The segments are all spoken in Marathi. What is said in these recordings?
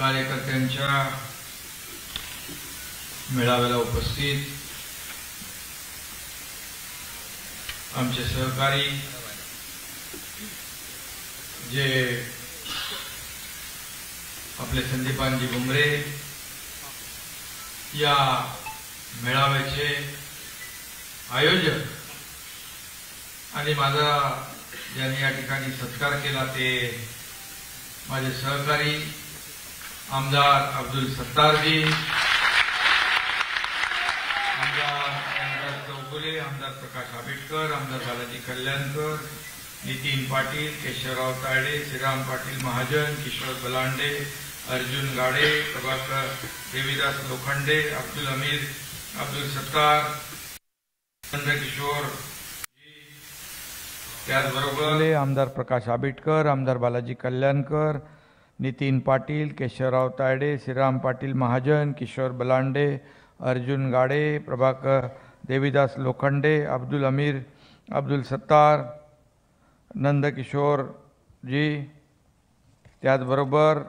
कार्यकर्त्यांच्या मेळाव्याला उपस्थित आमचे सहकारी जे आपले संदीपानजी बुमरे या मेळाव्याचे आयोजक आणि माझा ज्यांनी या ठिकाणी सत्कार केला ते माझे सहकारी आमदार अब्दुल सत्तारजी आमदार आमदार चौगुले आमदार प्रकाश आंबेडकर आमदार बालाजी कल्याणकर नितीन पाटील केशवराव तायडे श्रीराम पाटील महाजन किशोर बलांडे अर्जुन गाडे प्रभाकर देवीदास लोखंडे अब्दुल अमीर अब्दुल सत्तार चंद्रकिशोर त्याचबरोबर आमदार प्रकाश आंबेडकर आमदार बालाजी कल्याणकर नितिन पाटिल केशवराव तायडे श्रीराम पाटिल महाजन किशोर बलांडे अर्जुन गाडे प्रभाकर देवीदास लोखंडे अब्दुल अमीर अब्दुल सत्तार नंदकिशोर जी त्याचबरोबर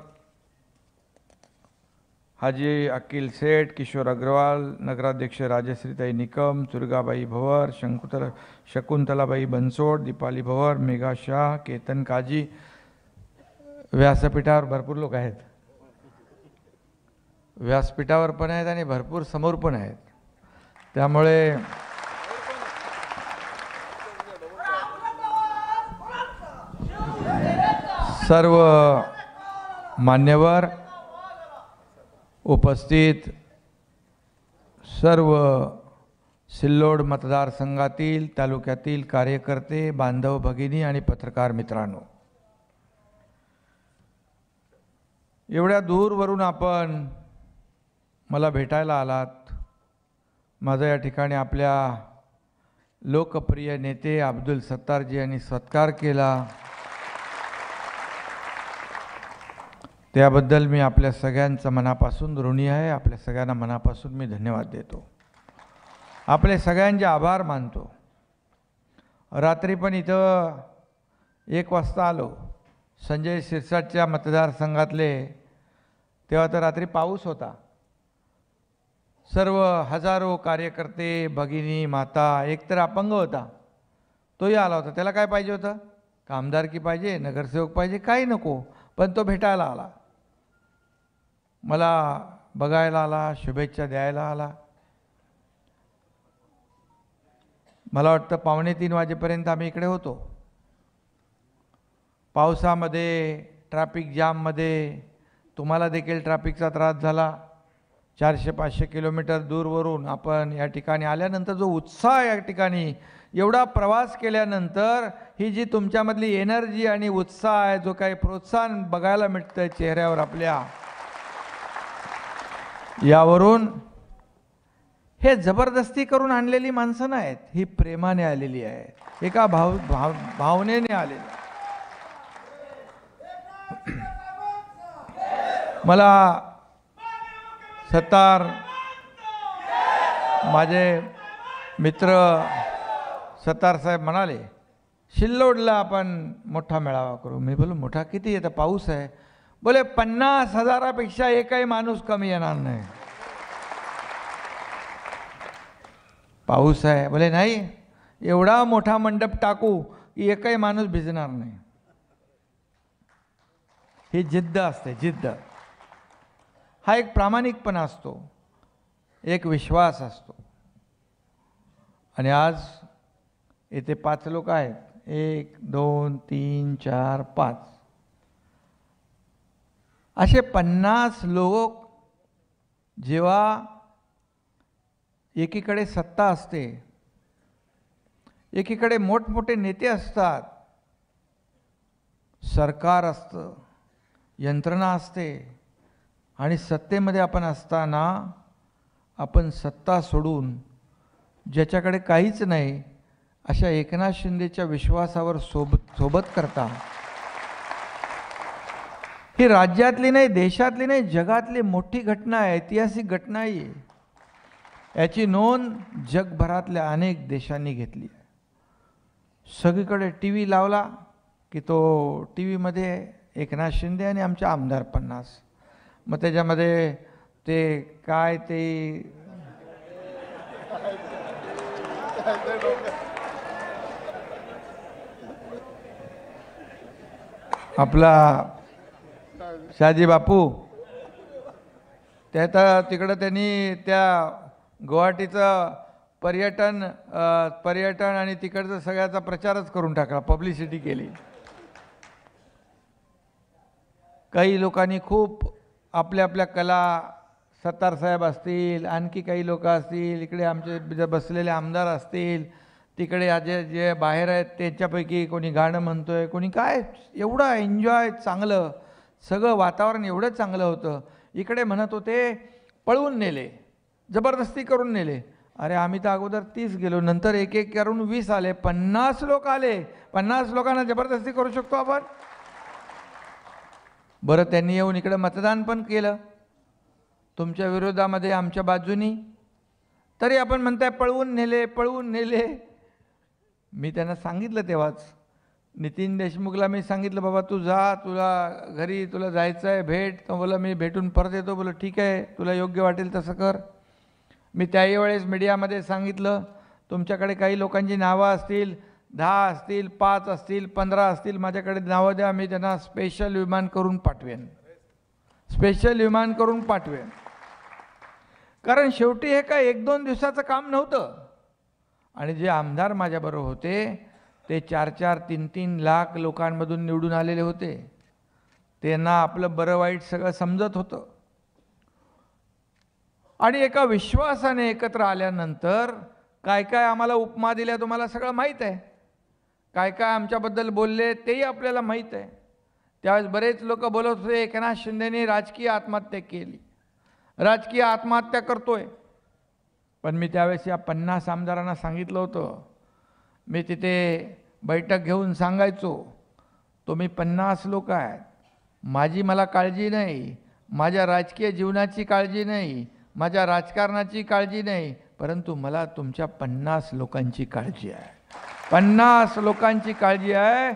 हाजी अकील सेठ किशोर अग्रवाल नगराध्यक्ष राजश्रीताई निकम चुर्गाबाई भवर शंकुतला शकुंतलाबाई बनसोड दीपाली भवर मेघा शाह केतन काजी व्यासपीठावर भरपूर लोक आहेत व्यासपीठावर पण आहेत आणि भरपूर समोर पण आहेत त्यामुळे सर्व मान्यवर उपस्थित सर्व सिल्लोड मतदारसंघातील तालुक्यातील कार्यकर्ते बांधव भगिनी आणि पत्रकार मित्रांनो एवढ्या दूरवरून आपण मला भेटायला आलात माझं या ठिकाणी आपल्या लोकप्रिय नेते अब्दुल सत्तारजी यांनी सत्कार केला त्याबद्दल मी आपल्या सगळ्यांचं मनापासून ऋणी आहे आपल्या सगळ्यांना मनापासून मी धन्यवाद देतो आपले सगळ्यांचे आभार मानतो रात्री पण इथं एक वाजता आलो संजय शिरसाटच्या मतदारसंघातले तेव्हा तर रात्री पाऊस होता सर्व हजारो कार्यकर्ते भगिनी माता एकतर अपंग होता तोही आला होता त्याला काय पाहिजे होतं कामदारकी पाहिजे नगरसेवक पाहिजे काही नको पण तो भेटायला आला मला बघायला आला शुभेच्छा द्यायला आला मला वाटतं पावणे तीन वाजेपर्यंत आम्ही इकडे होतो पावसामध्ये ट्रॅफिक जाममध्ये तुम्हाला देखील ट्रॅफिकचा त्रास झाला चारशे पाचशे किलोमीटर दूरवरून आपण या ठिकाणी आल्यानंतर जो उत्साह या ठिकाणी एवढा प्रवास केल्यानंतर ही जी तुमच्यामधली एनर्जी आणि उत्साह आहे जो काही प्रोत्साहन बघायला मिळतं चेहऱ्यावर आपल्या यावरून हे जबरदस्ती करून आणलेली माणसं नाहीत ही प्रेमाने आलेली आहेत एका भाव भाव भावनेने आलेली मला सतार माझे मित्र सत्तार साहेब म्हणाले शिल्लोडला आपण मोठा मेळावा करू मी बोलू मोठा किती येतं पाऊस आहे बोले पन्नास हजारापेक्षा एकही माणूस कमी येणार नाही पाऊस आहे बोले नाही एवढा मोठा मंडप टाकू की एकही माणूस भिजणार नाही ही जिद्द असते जिद्द हा एक प्रामाणिकपणा असतो एक विश्वास असतो आणि आज येथे पाच लोक आहेत एक दोन तीन चार पाच असे पन्नास लोक जेव्हा एकीकडे सत्ता असते एकीकडे मोठमोठे नेते असतात सरकार असतं यंत्रणा असते आणि सत्तेमध्ये आपण असताना आपण सत्ता सोडून ज्याच्याकडे काहीच नाही अशा एकनाथ शिंदेच्या विश्वासावर सोबत सोबत करता ही राज्यातली नाही देशातली नाही जगातली मोठी घटना आहे ऐतिहासिक घटना आहे याची नोंद जगभरातल्या अनेक देशांनी घेतली सगळीकडे टी व्ही लावला की तो टी व्हीमध्ये एकनाथ शिंदे आणि आमच्या आमदार पन्नास मग त्याच्यामध्ये ते काय ते आपला शाजी बापू त्या तिकडं त्यांनी त्या गुवाहाटीचं पर्यटन पर्यटन आणि तिकडचं सगळ्याचा प्रचारच करून टाकला पब्लिसिटी केली काही लोकांनी खूप आपल्या आपल्या कला सत्तार असतील आणखी काही लोक असतील इकडे आमचे बसलेले आमदार असतील तिकडे जे जे बाहेर आहेत त्यांच्यापैकी कोणी गाणं म्हणतो आहे कोणी काय एवढं एन्जॉय चांगलं सगळं वातावरण एवढं चांगलं होतं इकडे म्हणत होते पळवून नेले जबरदस्ती करून नेले अरे आम्ही तर अगोदर तीस गेलो नंतर एक एक करून वीस आले पन्नास लोक आले पन्नास लोकांना जबरदस्ती करू शकतो आपण बरं त्यांनी येऊन इकडं मतदान पण केलं तुमच्या विरोधामध्ये आमच्या बाजूनी तरी आपण म्हणताय पळवून नेले पळवून नेले मी त्यांना सांगितलं तेव्हाच नितीन देशमुखला मी सांगितलं बाबा तू जा तुला घरी तुला जायचं आहे भेट तर बोला मी भेटून परत येतो बोला ठीक आहे तुला योग्य वाटेल तसं कर मी त्याही वेळेस मीडियामध्ये सांगितलं तुमच्याकडे काही लोकांची नावं असतील दहा असतील पाच असतील पंधरा असतील माझ्याकडे नावं द्या मी त्यांना स्पेशल विमान करून पाठवेन स्पेशल विमान करून पाठवेन कारण शेवटी हे काय एक दोन दिवसाचं काम नव्हतं आणि जे आमदार माझ्याबरोबर होते ते चार चार तीन तीन लाख लोकांमधून निवडून आलेले होते त्यांना आपलं बरं वाईट सगळं समजत होतं आणि एका विश्वासाने एकत्र आल्यानंतर काय काय आम्हाला उपमा दिल्या तुम्हाला सगळं माहीत आहे काय काय आमच्याबद्दल बोलले तेही आपल्याला माहीत आहे त्यावेळेस बरेच लोक बोलत होते एकनाथ शिंदेने राजकीय आत्महत्या केली राजकीय आत्महत्या करतोय पण मी त्यावेळेस या पन्नास आमदारांना सांगितलं होतं मी तिथे बैठक घेऊन सांगायचो तुम्ही पन्नास लोक आहेत माझी मला काळजी नाही माझ्या राजकीय जीवनाची काळजी नाही माझ्या राजकारणाची काळजी नाही परंतु मला तुमच्या पन्नास लोकांची काळजी आहे पन्नास लोकांची काळजी आहे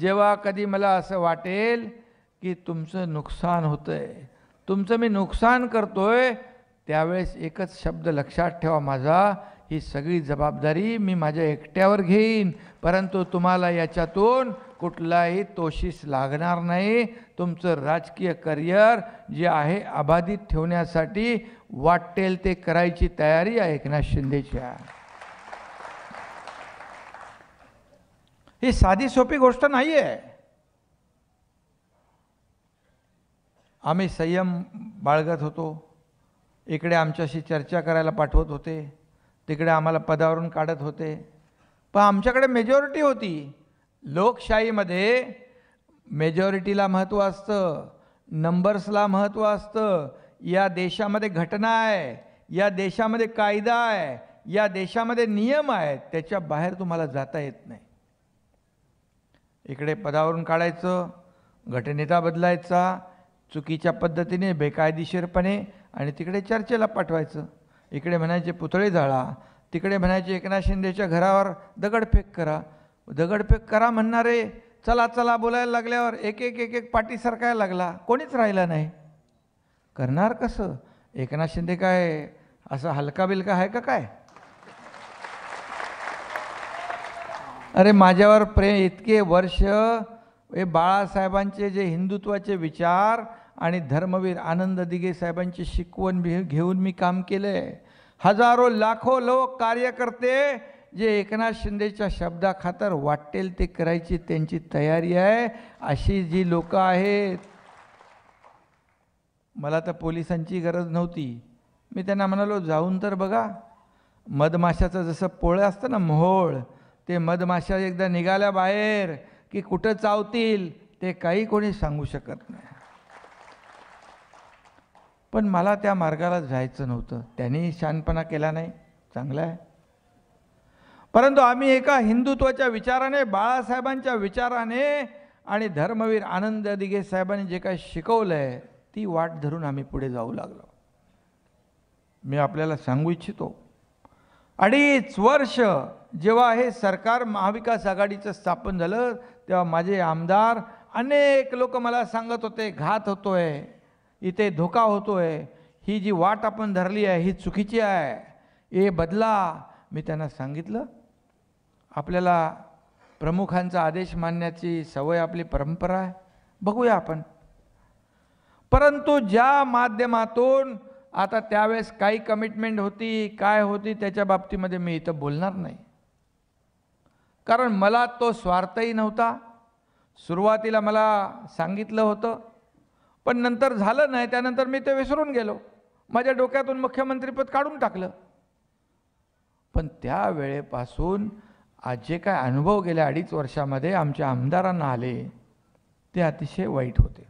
जेव्हा कधी मला असं वाटेल की तुमचं नुकसान होतं आहे तुमचं मी नुकसान करतो आहे त्यावेळेस एकच शब्द लक्षात ठेवा माझा ही सगळी जबाबदारी मी माझ्या एकट्यावर घेईन परंतु तुम्हाला याच्यातून कुठलाही तोशीस लागणार नाही तुमचं राजकीय करिअर जे आहे अबाधित ठेवण्यासाठी वाटेल ते करायची तयारी एकनाथ शिंदेची आहे ही साधी सोपी गोष्ट नाही आहे आम्ही संयम बाळगत होतो इकडे आमच्याशी चर्चा करायला पाठवत होते तिकडे आम्हाला पदावरून काढत होते पण आमच्याकडे मेजॉरिटी होती लोकशाहीमध्ये मेजॉरिटीला महत्त्व असतं नंबर्सला महत्त्व असतं या देशामध्ये घटना आहे या देशामध्ये कायदा आहे या देशामध्ये नियम आहेत त्याच्या बाहेर तुम्हाला जाता येत नाही इकडे पदावरून काढायचं घटनेता बदलायचा चुकीच्या पद्धतीने बेकायदेशीरपणे आणि तिकडे चर्चेला पाठवायचं इकडे म्हणायचे पुतळे जाळा तिकडे म्हणायचे एकनाथ शिंदेच्या घरावर दगडफेक करा दगडफेक करा म्हणणारे चला चला बोलायला लागल्यावर एक एक एक एक पाठी सरकायला लागला कोणीच राहिला नाही करणार कसं एकनाथ शिंदे काय असं हलका बिलका आहे का काय अरे माझ्यावर प्रेम इतके वर्ष हे बाळासाहेबांचे जे हिंदुत्वाचे विचार आणि धर्मवीर आनंद दिघे साहेबांची शिकवण घेऊन मी काम केले हजारो लाखो लोक कार्यकर्ते जे एकनाथ शिंदेच्या शब्दाखातर वाटेल ते करायची त्यांची तयारी आहे अशी जी लोकं आहेत मला तर पोलिसांची गरज नव्हती मी त्यांना म्हणालो जाऊन तर बघा मधमाशाचं जसं पोळं असतं ना मोहोळ ते मधमाशा एकदा निघाल्या बाहेर की कुठं चावतील ते काही कोणी सांगू शकत नाही पण मला त्या मार्गाला जायचं नव्हतं त्यांनी शानपणा केला नाही चांगला आहे परंतु आम्ही एका हिंदुत्वाच्या विचाराने बाळासाहेबांच्या विचाराने आणि धर्मवीर आनंद दिघे साहेबांनी जे काही शिकवलंय ती वाट धरून आम्ही पुढे जाऊ लागलो मी आपल्याला सांगू इच्छितो अडीच वर्ष जेव्हा हे सरकार महाविकास आघाडीचं स्थापन झालं तेव्हा माझे आमदार अनेक लोक मला सांगत होते घात होतो आहे इथे धोका होतो आहे ही जी वाट आपण धरली आहे ही चुकीची आहे हे बदला मी त्यांना सांगितलं आपल्याला प्रमुखांचा आदेश मानण्याची सवय आपली परंपरा आहे बघूया आपण परंतु ज्या माध्यमातून आता त्यावेळेस काही कमिटमेंट होती काय होती त्याच्या बाबतीमध्ये मी इथं बोलणार नाही कारण मला तो स्वार्थही नव्हता सुरुवातीला मला सांगितलं होतं पण नंतर झालं नाही त्यानंतर मी ते विसरून गेलो माझ्या डोक्यातून मुख्यमंत्रीपद काढून टाकलं पण त्यावेळेपासून आज जे काय अनुभव गेल्या अडीच वर्षामध्ये आमच्या आमदारांना आले ते अतिशय वाईट होते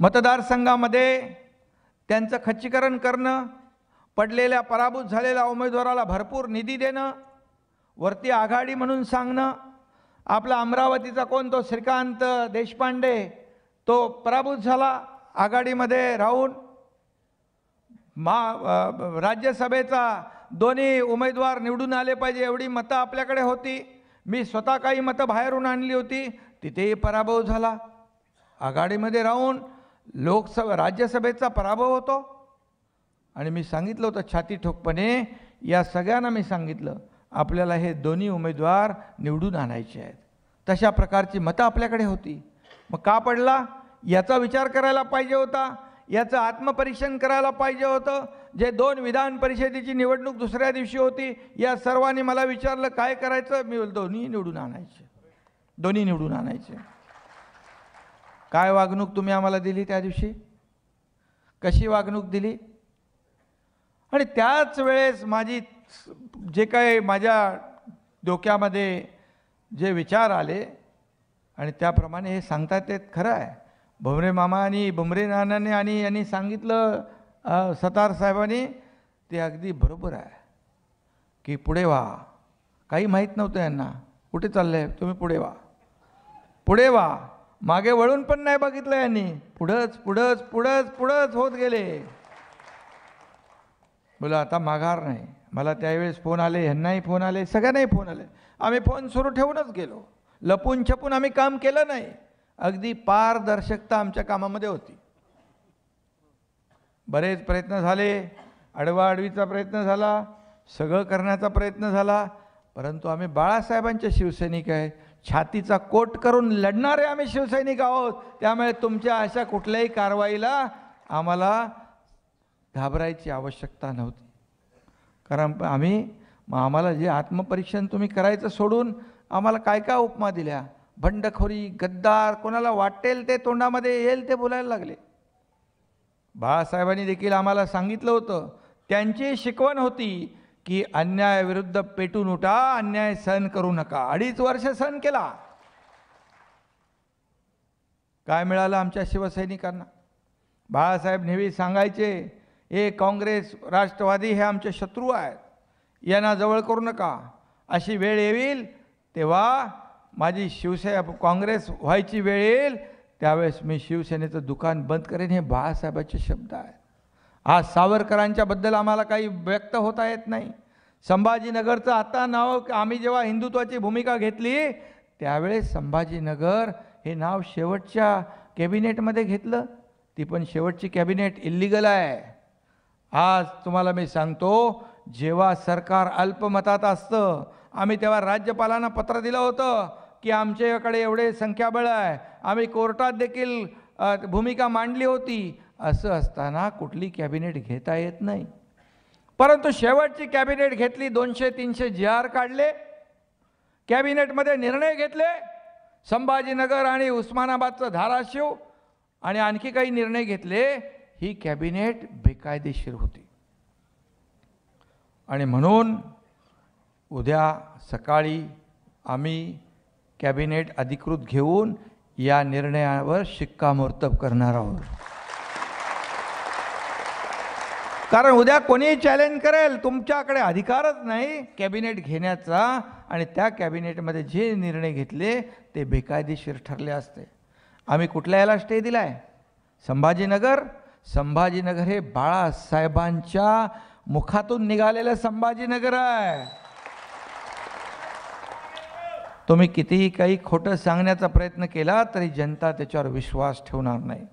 मतदारसंघामध्ये त्यांचं खच्चीकरण करणं पडलेल्या पराभूत झालेल्या उमेदवाराला भरपूर निधी देणं वरती आघाडी म्हणून सांगणं आपला अमरावतीचा कोण तो श्रीकांत देशपांडे तो पराभूत झाला आघाडीमध्ये राहून मा राज्यसभेचा दोन्ही उमेदवार निवडून आले पाहिजे एवढी मतं आपल्याकडे होती मी स्वतः काही मतं बाहेरून आणली होती तिथेही पराभव झाला आघाडीमध्ये राहून लोकसभा राज्यसभेचा पराभव होतो आणि मी सांगितलं होतं छाती ठोकपणे या सगळ्यांना मी सांगितलं आपल्याला हे दोन्ही उमेदवार निवडून आणायचे आहेत तशा प्रकारची मतं आपल्याकडे होती मग का पडला याचा विचार करायला पाहिजे होता याचं आत्मपरीक्षण करायला पाहिजे होतं जे दोन विधान परिषदेची निवडणूक दुसऱ्या दिवशी होती या सर्वांनी मला विचारलं काय करायचं मी दोन्ही निवडून आणायचे दोन्ही निवडून आणायचे काय वागणूक तुम्ही आम्हाला दिली त्या दिवशी कशी वागणूक दिली आणि त्याच वेळेस माझी जे काय माझ्या डोक्यामध्ये जे विचार आले आणि त्याप्रमाणे हे सांगतात ते खरं आहे भमरे मामा आणि भमरे नानाने आणि यांनी सांगितलं सतार साहेबांनी ते अगदी बरोबर आहे की पुढे व्हा काही माहीत नव्हतं यांना कुठे चाललं तुम्ही पुढे व्हा पुढे व्हा मागे वळून पण नाही बघितलं यांनी पुढंच पुढंच पुढंच पुढंच होत गेले बोला आता माघार नाही मला त्यावेळेस फोन आले ह्यांनाही फोन आले सगळ्यांनाही फोन आले आम्ही फोन सुरू ठेवूनच गेलो लपून छपून आम्ही काम केलं नाही अगदी पारदर्शकता आमच्या कामामध्ये होती बरेच प्रयत्न झाले आडवाआडवीचा प्रयत्न झाला सगळं करण्याचा प्रयत्न झाला परंतु आम्ही बाळासाहेबांचे शिवसैनिक आहे छातीचा कोट करून लढणारे आम्ही शिवसैनिक आहोत त्यामुळे तुमच्या अशा कुठल्याही कारवाईला आम्हाला घाबरायची आवश्यकता नव्हती कारण आम्ही मग आम्हाला जे आत्मपरीक्षण तुम्ही करायचं सोडून आम्हाला काय काय उपमा दिल्या भंडखोरी गद्दार कोणाला वाटेल ते तोंडामध्ये येईल ते बोलायला लागले बाळासाहेबांनी देखील आम्हाला सांगितलं होतं त्यांची शिकवण होती की अन्यायाविरुद्ध पेटून उठा अन्याय सहन करू नका अडीच वर्ष सहन केला काय मिळालं आमच्या शिवसैनिकांना बाळासाहेब नेहमी सांगायचे हे काँग्रेस राष्ट्रवादी हे आमचे शत्रू आहेत यांना जवळ करू नका अशी वेळ येईल तेव्हा माझी शिवसेना काँग्रेस व्हायची वेळ येईल त्यावेळेस मी शिवसेनेचं दुकान बंद करेन हे बाळासाहेबांचे शब्द आहेत आज सावरकरांच्याबद्दल आम्हाला काही व्यक्त होता येत नाही संभाजीनगरचं आता नाव आम्ही जेव्हा हिंदुत्वाची भूमिका घेतली त्यावेळेस संभाजीनगर हे नाव शेवटच्या कॅबिनेटमध्ये घेतलं ती पण शेवटची कॅबिनेट इल्लिगल आहे आज तुम्हाला मी सांगतो जेव्हा सरकार अल्पमतात असतं आम्ही तेव्हा राज्यपालांना पत्र दिलं होतं की आमच्याकडे एवढे संख्याबळ आहे आम्ही कोर्टात देखील भूमिका मांडली होती असं असताना कुठली कॅबिनेट घेता येत नाही परंतु शेवटची कॅबिनेट घेतली दोनशे तीनशे जी आर काढले कॅबिनेटमध्ये निर्णय घेतले संभाजीनगर आणि उस्मानाबादचं धाराशिव आणि आणखी काही निर्णय घेतले ही कॅबिनेट बेकायदेशीर होती आणि म्हणून उद्या सकाळी आम्ही कॅबिनेट अधिकृत घेऊन या निर्णयावर शिक्कामोर्तब करणार आहोत कारण उद्या कोणीही चॅलेंज करेल तुमच्याकडे अधिकारच नाही कॅबिनेट घेण्याचा आणि त्या कॅबिनेटमध्ये जे निर्णय घेतले ते बेकायदेशीर ठरले असते आम्ही कुठल्या याला स्टे दिला आहे संभाजीनगर संभाजीनगर हे बाळासाहेबांच्या मुखातून निघालेलं संभाजीनगर आहे तुम्ही कितीही काही खोटं सांगण्याचा प्रयत्न केला तरी जनता त्याच्यावर विश्वास ठेवणार नाही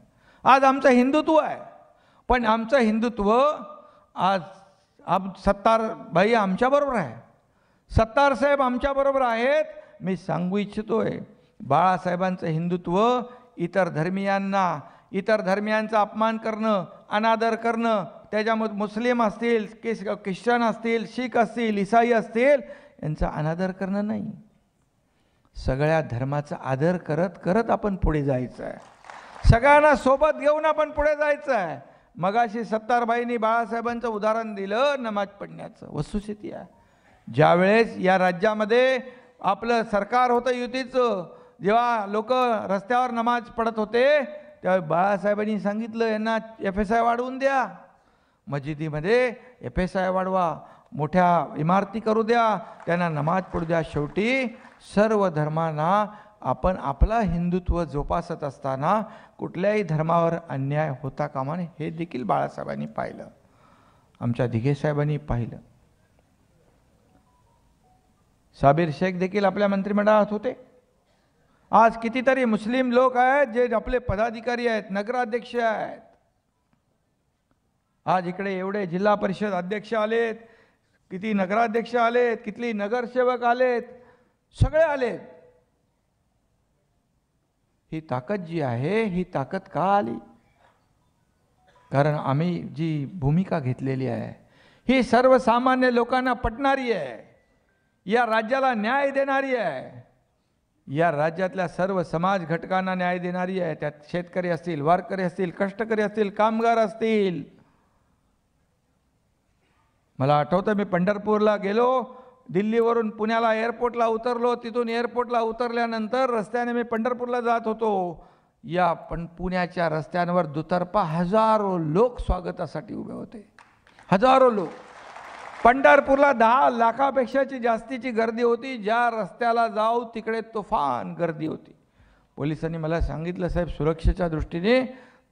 आज आमचं हिंदुत्व आहे पण आमचं हिंदुत्व आज आम सत्तार भाई आमच्याबरोबर आहे सत्तार साहेब आमच्याबरोबर आहेत मी सांगू इच्छितोय बाळासाहेबांचं हिंदुत्व इतर धर्मियांना इतर धर्मियांचा अपमान करणं अनादर करणं त्याच्यामध्ये मुस्लिम असतील किस ख्रिश्चन असतील शीख असतील इसाई असतील यांचा अनादर करणं नाही सगळ्या धर्माचा आदर करत करत आपण पुढे जायचं आहे सगळ्यांना सोबत घेऊन आपण पुढे जायचं आहे मगाशी सत्तारबाईंनी बाळासाहेबांचं उदाहरण दिलं नमाज पडण्याचं वस्तुस्थिती आहे ज्यावेळेस या राज्यामध्ये आपलं सरकार होतं युतीचं जेव्हा लोक रस्त्यावर नमाज पडत होते त्यावेळी बाळासाहेबांनी सांगितलं यांना एफ एस आय वाढवून द्या मस्जिदीमध्ये एफ एस आय वाढवा मोठ्या इमारती करू द्या त्यांना नमाज पडू द्या शेवटी सर्व धर्मांना आपण आपला हिंदुत्व जोपासत असताना कुठल्याही धर्मावर अन्याय होता कामा नये हे देखील बाळासाहेबांनी पाहिलं आमच्या साहेबांनी पाहिलं साबीर शेख देखील आपल्या मंत्रिमंडळात होते आज कितीतरी मुस्लिम लोक आहेत जे आपले पदाधिकारी आहेत नगराध्यक्ष आहेत आज इकडे एवढे जिल्हा परिषद अध्यक्ष आलेत किती नगराध्यक्ष आलेत किती नगरसेवक आलेत सगळे आलेत ही ताकद जी आहे ही ताकद का आली कारण आम्ही जी भूमिका घेतलेली आहे ही सर्वसामान्य लोकांना पटणारी आहे या राज्याला न्याय देणारी आहे या राज्यातल्या सर्व समाज घटकांना न्याय देणारी आहे त्यात शेतकरी असतील वारकरी असतील कष्टकरी असतील कामगार असतील मला आठवतं मी पंढरपूरला गेलो दिल्लीवरून पुण्याला एअरपोर्टला उतरलो तिथून एअरपोर्टला उतरल्यानंतर रस्त्याने मी पंढरपूरला जात होतो या पण पुण्याच्या रस्त्यांवर दुतर्फा हजारो लोक स्वागतासाठी उभे होते हजारो लोक पंढरपूरला दहा लाखापेक्षाची जास्तीची गर्दी होती ज्या रस्त्याला जाऊ तिकडे तुफान गर्दी होती पोलिसांनी मला सांगितलं साहेब सुरक्षेच्या दृष्टीने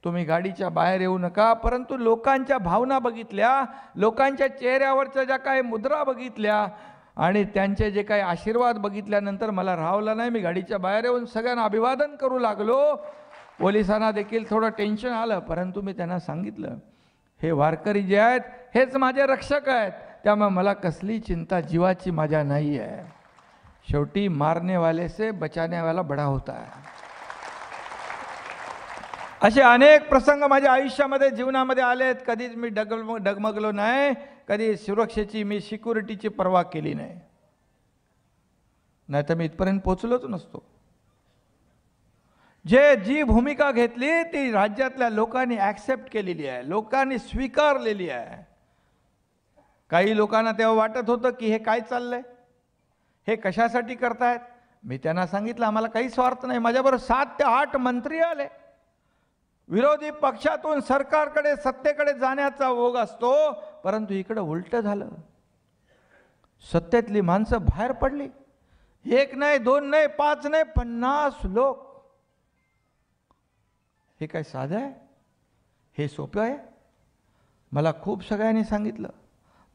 तुम्ही गाडीच्या बाहेर येऊ नका परंतु लोकांच्या भावना बघितल्या लोकांच्या चेहऱ्यावरच्या ज्या काही मुद्रा बघितल्या आणि त्यांचे जे काही आशीर्वाद बघितल्यानंतर मला राहवलं नाही मी गाडीच्या बाहेर येऊन सगळ्यांना अभिवादन करू लागलो पोलिसांना देखील थोडं टेन्शन आलं परंतु मी त्यांना सांगितलं हे वारकरी जे आहेत हेच माझे रक्षक आहेत त्यामुळे मला कसली चिंता जीवाची माझ्या नाही आहे शेवटी मारनेवाले से बचानेवाला बडा होता है असे अनेक प्रसंग माझ्या आयुष्यामध्ये जीवनामध्ये आलेत कधीच मी डग डगमगलो नाही कधी सुरक्षेची मी सिक्युरिटीची पर्वा केली नाही नाहीतर मी इथपर्यंत पोचलोच नसतो जे जी भूमिका घेतली ती राज्यातल्या लोकांनी ॲक्सेप्ट केलेली आहे लोकांनी स्वीकारलेली आहे काही लोकांना तेव्हा वाटत होतं की हे काय चाललंय हे कशासाठी करतायत मी त्यांना सांगितलं आम्हाला काही स्वार्थ नाही माझ्याबरोबर सात ते आठ मंत्री आले विरोधी पक्षातून सरकारकडे सत्तेकडे जाण्याचा ओघ असतो परंतु इकडं उलटं झालं सत्तेतली माणसं बाहेर पडली एक नाही दोन नाही पाच नाही पन्नास लोक हे काय साधं आहे हे सोपं आहे मला खूप सगळ्यांनी सांगितलं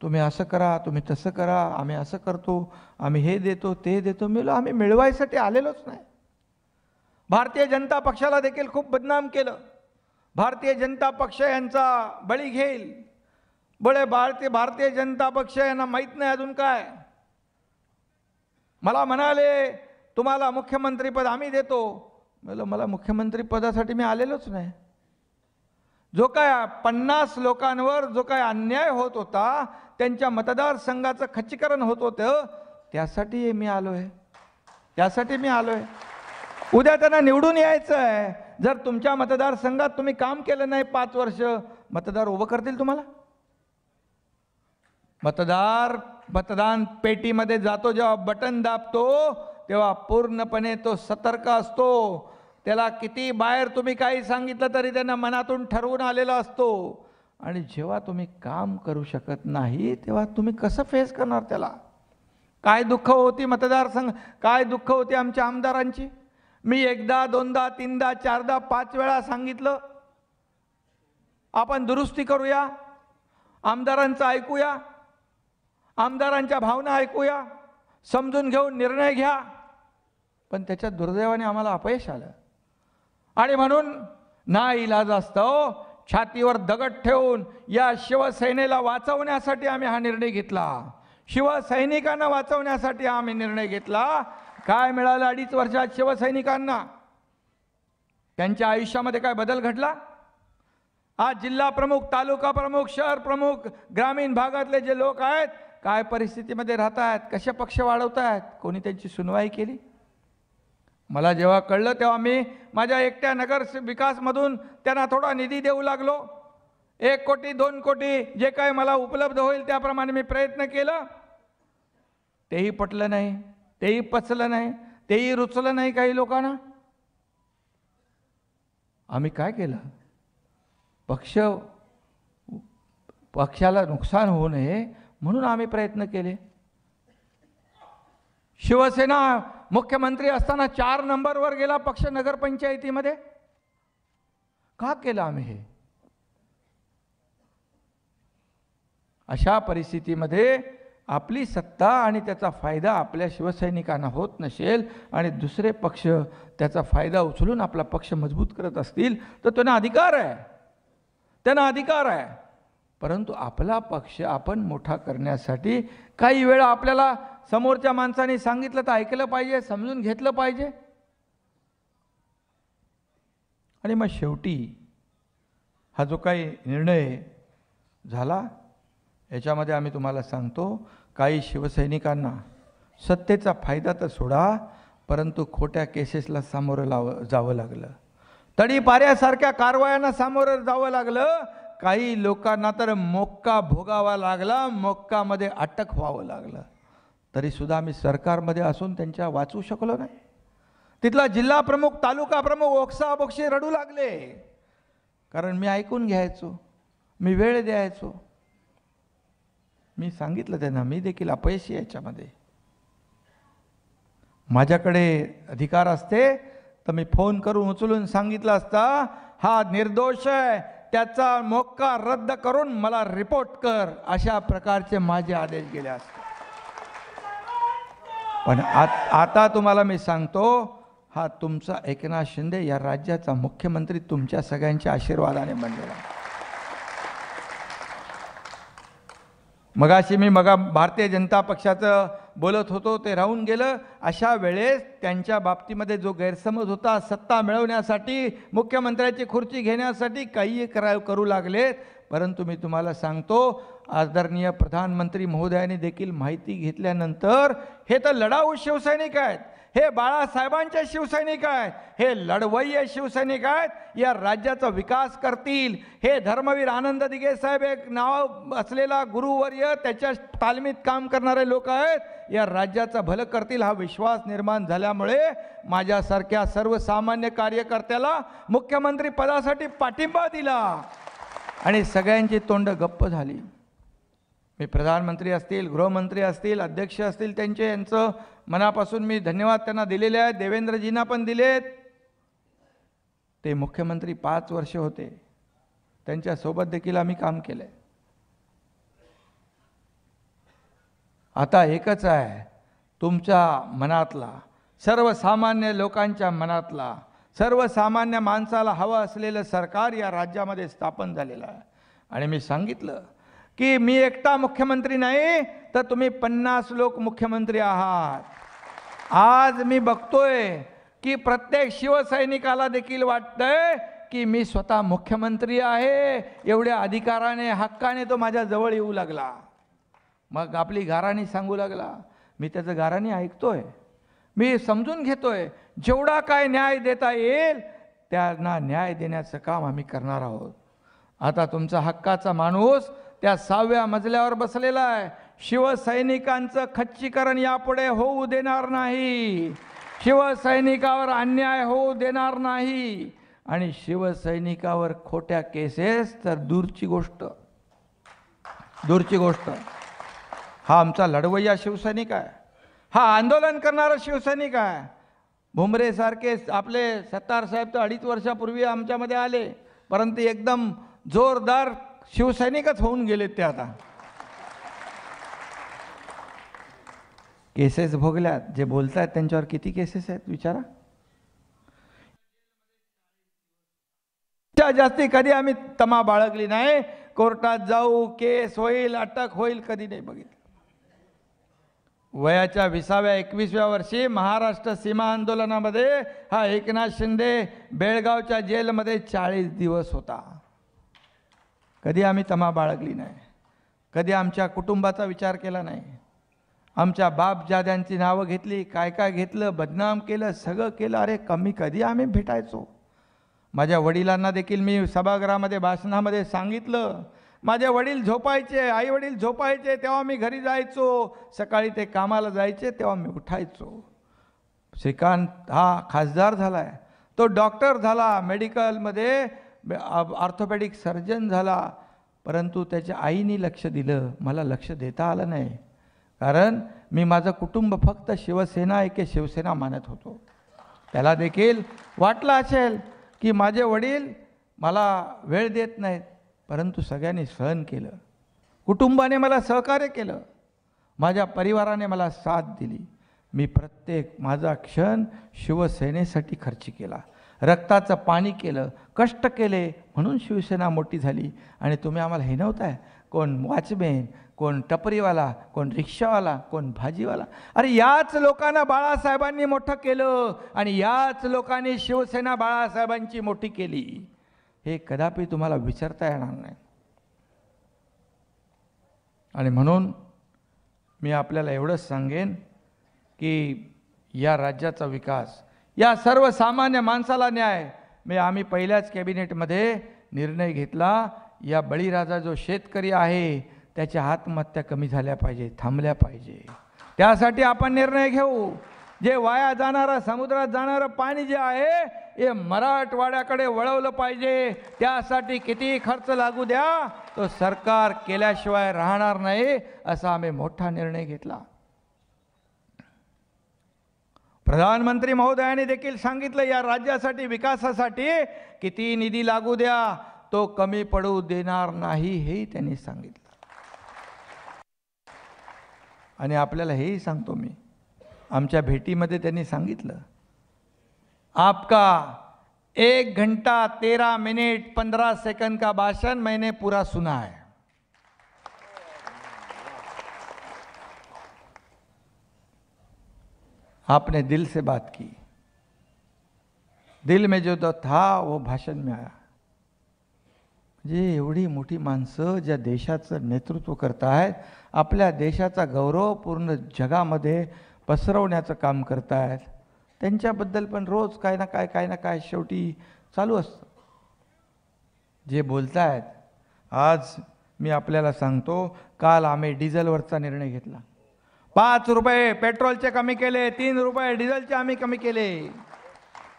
तुम्ही असं करा तुम्ही तसं करा आम्ही असं करतो आम्ही हे देतो ते देतो मिळलो आम्ही मिळवायसाठी आलेलोच नाही भारतीय जनता पक्षाला देखील खूप बदनाम केलं भारतीय जनता पक्ष यांचा बळी घेईल बळे भारतीय भारतीय जनता पक्ष यांना माहीत नाही अजून काय मला म्हणाले तुम्हाला मुख्यमंत्रीपद आम्ही देतो मला मुख्यमंत्री पदासाठी मी आलेलोच नाही जो काय पन्नास लोकांवर जो काय अन्याय होत होता त्यांच्या मतदारसंघाचं खच्चीकरण होत होतं त्यासाठी मी आलो आहे त्यासाठी मी आलो आहे उद्या त्यांना निवडून यायचं आहे जर तुमच्या मतदारसंघात तुम्ही काम केलं नाही पाच वर्ष मतदार उभं करतील तुम्हाला मतदार मतदान पेटीमध्ये जातो जेव्हा बटन दाबतो तेव्हा पूर्णपणे तो सतर्क असतो त्याला किती बाहेर तुम्ही काही सांगितलं तरी त्यांना मनातून ठरवून आलेला असतो आणि जेव्हा तुम्ही काम करू शकत नाही तेव्हा तुम्ही कसं फेस करणार त्याला काय दुःख होती मतदारसंघ काय दुःख होती आमच्या आमदारांची मी एकदा दोनदा तीनदा चारदा पाच वेळा सांगितलं आपण दुरुस्ती करूया आमदारांचं ऐकूया आमदारांच्या भावना ऐकूया समजून घेऊन निर्णय घ्या पण त्याच्या दुर्दैवाने आम्हाला अपयश आलं आणि म्हणून ना इलाज असतो हो. छातीवर दगड ठेवून या शिवसेनेला वाचवण्यासाठी आम्ही हा निर्णय घेतला शिवसैनिकांना वाचवण्यासाठी आम्ही निर्णय घेतला काय मिळालं अडीच वर्षात शिवसैनिकांना त्यांच्या आयुष्यामध्ये काय बदल घडला आज जिल्हा प्रमुख तालुका प्रमुख शहर प्रमुख ग्रामीण भागातले जे लोक आहेत काय परिस्थितीमध्ये राहत आहेत कसे पक्ष वाढवत आहेत कोणी त्यांची सुनवाई केली मला जेव्हा कळलं तेव्हा मी माझ्या एकट्या नगर विकासमधून त्यांना थोडा निधी देऊ लागलो एक कोटी दोन कोटी जे काय मला उपलब्ध होईल त्याप्रमाणे मी प्रयत्न केला तेही पटलं नाही तेही पचलं नाही तेही रुचलं नाही काही लोकांना आम्ही काय केलं पक्ष पक्षाला नुकसान होऊ नये म्हणून आम्ही प्रयत्न केले शिवसेना मुख्यमंत्री असताना चार नंबरवर गेला पक्ष नगरपंचायतीमध्ये का केलं आम्ही हे अशा परिस्थितीमध्ये आपली सत्ता आणि त्याचा फायदा आपल्या शिवसैनिकांना होत नसेल आणि दुसरे पक्ष त्याचा फायदा उचलून आपला पक्ष मजबूत करत असतील तर त्यांना अधिकार आहे त्यांना अधिकार आहे परंतु आपला पक्ष आपण मोठा करण्यासाठी काही वेळा आपल्याला समोरच्या माणसाने सांगितलं तर ऐकलं पाहिजे समजून घेतलं पाहिजे आणि मग शेवटी हा जो काही निर्णय झाला याच्यामध्ये आम्ही तुम्हाला सांगतो काही शिवसैनिकांना सत्तेचा फायदा तर सोडा परंतु खोट्या केसेसला सामोरं लाव जावं लागलं तडी पाऱ्यासारख्या कारवायांना सामोरं जावं लागलं काही लोकांना तर मोक्का भोगावा लागला मोक्कामध्ये अटक व्हावं लागलं तरीसुद्धा मी सरकारमध्ये असून त्यांच्या वाचू शकलो नाही तिथला जिल्हा प्रमुख तालुका प्रमुख ओक्सा बोक्षे रडू लागले कारण मी ऐकून घ्यायचो मी वेळ द्यायचो मी सांगितलं त्यांना मी देखील अपयशी याच्यामध्ये माझ्याकडे अधिकार असते तर मी फोन करून उचलून सांगितलं असता हा निर्दोष आहे त्याचा मोक्का रद्द करून मला रिपोर्ट कर अशा प्रकारचे माझे आदेश गेले असते पण आत आता तुम्हाला मी सांगतो हा तुमचा एकनाथ शिंदे या राज्याचा मुख्यमंत्री तुमच्या सगळ्यांच्या आशीर्वादाने बनलेला मगाशी मी मगा भारतीय जनता पक्षाचं बोलत होतो ते राहून गेलं अशा वेळेस त्यांच्या बाबतीमध्ये जो गैरसमज होता सत्ता मिळवण्यासाठी मुख्यमंत्र्याची खुर्ची घेण्यासाठी काही करा करू लागले परंतु मी तुम्हाला सांगतो आदरणीय प्रधानमंत्री महोदयाने देखील माहिती घेतल्यानंतर हे तर लढाऊ शिवसैनिक आहेत हे बाळासाहेबांचे शिवसैनिक आहेत हे लढवय्य शिवसैनिक आहेत या राज्याचा विकास करतील हे धर्मवीर आनंद दिगे साहेब एक नाव असलेला गुरुवर्य त्याच्या तालमीत काम करणारे लोक आहेत या राज्याचा भलं करतील हा विश्वास निर्माण झाल्यामुळे माझ्यासारख्या सर्वसामान्य कार्यकर्त्याला मुख्यमंत्री पदासाठी पाठिंबा दिला आणि सगळ्यांची तोंड गप्प झाली मी प्रधानमंत्री असतील गृहमंत्री असतील अध्यक्ष असतील त्यांचे यांचं मनापासून मी धन्यवाद त्यांना दिलेले आहेत देवेंद्रजींना पण दिलेत ते मुख्यमंत्री पाच वर्ष होते त्यांच्यासोबत देखील आम्ही काम केलं आता एकच आहे तुमच्या मनातला सर्वसामान्य लोकांच्या मनातला सर्वसामान्य माणसाला हवं असलेलं सरकार या राज्यामध्ये स्थापन झालेलं आहे आणि मी सांगितलं की मी एकटा मुख्यमंत्री नाही तर तुम्ही पन्नास लोक मुख्यमंत्री आहात आज मी बघतोय की प्रत्येक शिवसैनिकाला देखील वाटतंय की मी स्वतः मुख्यमंत्री आहे एवढ्या अधिकाराने हक्काने तो माझ्या जवळ येऊ लागला मग आपली गाराणी सांगू लागला मी त्याचं गाराणी ऐकतोय मी समजून घेतोय जेवढा काय न्याय देता येईल त्यांना न्याय देण्याचं काम आम्ही करणार आहोत आता तुमचा हक्काचा माणूस त्या सहाव्या मजल्यावर बसलेला आहे शिवसैनिकांचं खच्चीकरण यापुढे होऊ देणार नाही शिवसैनिकावर अन्याय होऊ देणार नाही आणि शिवसैनिकावर खोट्या केसेस तर दूरची गोष्ट दूरची गोष्ट हा आमचा लढवय्या शिवसैनिक आहे हा आंदोलन करणारा शिवसैनिक आहे सारखे आपले सत्तार साहेब तर अडीच वर्षापूर्वी आमच्यामध्ये आले परंतु एकदम जोरदार शिवसैनिकच होऊन गेलेत ते आता केसेस भोगल्यात जे बोलतायत त्यांच्यावर किती केसेस आहेत विचारा जास्ती कधी आम्ही तमा बाळगली नाही कोर्टात जाऊ केस होईल अटक होईल कधी नाही बघितलं वयाच्या विसाव्या एकवीसव्या वर्षी महाराष्ट्र सीमा आंदोलनामध्ये हा एकनाथ शिंदे बेळगावच्या जेलमध्ये चाळीस दिवस होता कधी आम्ही तमा बाळगली नाही कधी आमच्या कुटुंबाचा विचार केला नाही आमच्या बापजाद्यांची नावं घेतली काय काय घेतलं बदनाम केलं सगळं केलं अरे कमी कधी आम्ही भेटायचो माझ्या वडिलांना देखील मी सभागृहामध्ये भाषणामध्ये सांगितलं माझे वडील झोपायचे आई वडील झोपायचे तेव्हा मी घरी जायचो सकाळी ते कामाला जायचे तेव्हा मी उठायचो श्रीकांत हा खासदार झाला आहे तो डॉक्टर झाला मेडिकलमध्ये ऑर्थोपॅडिक सर्जन झाला परंतु त्याच्या आईने लक्ष दिलं मला लक्ष देता आलं नाही कारण मी माझं कुटुंब फक्त शिवसेना एके शिवसेना मानत होतो त्याला देखील वाटलं असेल की माझे वडील मला वेळ देत नाहीत परंतु सगळ्यांनी सहन केलं कुटुंबाने मला सहकार्य केलं माझ्या परिवाराने मला साथ दिली मी प्रत्येक माझा क्षण शिवसेनेसाठी खर्च केला रक्ताचं पाणी केलं कष्ट केले म्हणून शिवसेना मोठी झाली आणि तुम्ही आम्हाला हे नव्हताय कोण वॉचमेन कोण टपरीवाला कोण रिक्षावाला कोण भाजीवाला अरे याच लोकांना बाळासाहेबांनी मोठं केलं आणि याच लोकांनी शिवसेना बाळासाहेबांची मोठी केली हे कदापि तुम्हाला विचारता येणार नाही आणि म्हणून मी आपल्याला एवढंच सांगेन की या राज्याचा विकास या सर्वसामान्य माणसाला न्याय मी आम्ही पहिल्याच कॅबिनेटमध्ये निर्णय घेतला या बळीराजा जो शेतकरी आहे त्याच्या आत्महत्या कमी झाल्या पाहिजे थांबल्या पाहिजे त्यासाठी आपण निर्णय घेऊ जे वाया जाणारा समुद्रात जाणारं पाणी जे आहे हे मराठवाड्याकडे वळवलं पाहिजे त्यासाठी किती खर्च लागू द्या तो सरकार केल्याशिवाय राहणार नाही असा आम्ही मोठा निर्णय घेतला प्रधानमंत्री महोदयाने देखील सांगितलं या राज्यासाठी विकासासाठी किती निधी लागू द्या तो कमी पडू देणार नाही हेही त्यांनी सांगितलं आणि आपल्याला हेही सांगतो मी आमच्या भेटीमध्ये त्यांनी सांगितलं आपका एक घंटा तेरा मिनिट पंधरा सेकंड का भाषण मैने पुरा सुना है आपने दिल से बात की दिल में जो तो था वो भाषण में आया म्हणजे एवढी मोठी माणसं ज्या देशाचं नेतृत्व करत आहेत आपल्या देशाचा गौरवपूर्ण जगामध्ये पसरवण्याचं काम करत आहेत त्यांच्याबद्दल पण रोज काय ना काय काय ना काय शेवटी चालू असतं जे बोलत आहेत आज मी आपल्याला सांगतो काल आम्ही डिझेलवरचा निर्णय घेतला पाच रुपये पेट्रोलचे कमी केले तीन रुपये डिझेलचे आम्ही कमी केले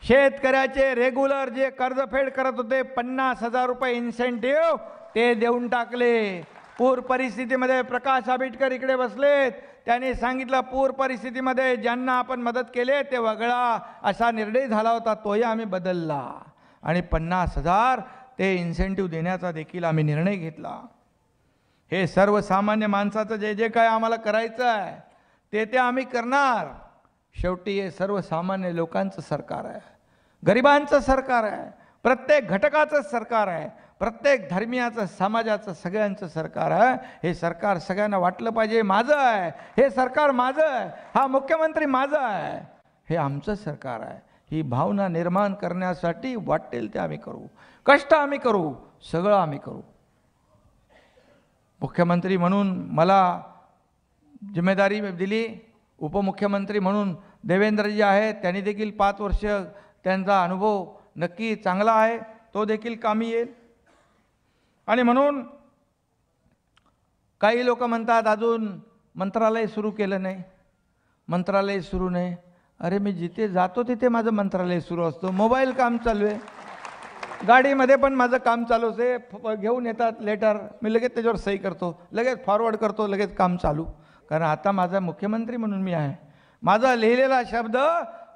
शेतकऱ्याचे रेग्युलर जे कर्जफेड करत होते पन्नास हजार रुपये इन्सेंटिव्ह ते देऊन टाकले पूर परिस्थितीमध्ये प्रकाश आंबेडकर इकडे बसलेत त्यांनी सांगितलं पूर परिस्थितीमध्ये ज्यांना आपण मदत केले ते वगळा असा निर्णय झाला होता तोही आम्ही बदलला आणि पन्नास हजार ते इन्सेंटिव्ह देण्याचा देखील आम्ही निर्णय घेतला हे सर्वसामान्य माणसाचं जे जे काय आम्हाला करायचं आहे ते ते आम्ही करणार शेवटी हे सर्वसामान्य लोकांचं सरकार आहे गरिबांचं सरकार आहे प्रत्येक घटकाचं सरकार आहे प्रत्येक धर्मियाचं समाजाचं सगळ्यांचं सरकार आहे हे सरकार सगळ्यांना वाटलं पाहिजे माझं आहे हे सरकार माझं आहे हा मुख्यमंत्री माझं आहे हे आमचं सरकार आहे ही भावना निर्माण करण्यासाठी वाटेल ते आम्ही करू कष्ट आम्ही करू सगळं आम्ही करू मुख्यमंत्री म्हणून मला जिम्मेदारी दिली उपमुख्यमंत्री म्हणून देवेंद्रजी आहेत त्यांनी देखील पाच वर्ष त्यांचा अनुभव नक्की चांगला आहे तो देखील कामी येईल आणि म्हणून काही लोक म्हणतात अजून मंत्रालय सुरू केलं नाही मंत्रालय सुरू नाही अरे मी जिथे जातो तिथे माझं मंत्रालय सुरू असतो मोबाईल काम चालू आहे गाडीमध्ये पण माझं काम चालू आहे घेऊन येतात लेटर मी लगेच त्याच्यावर सही करतो लगेच फॉरवर्ड करतो लगेच काम चालू कारण आता माझा मुख्यमंत्री म्हणून मी आहे माझा लिहिलेला शब्द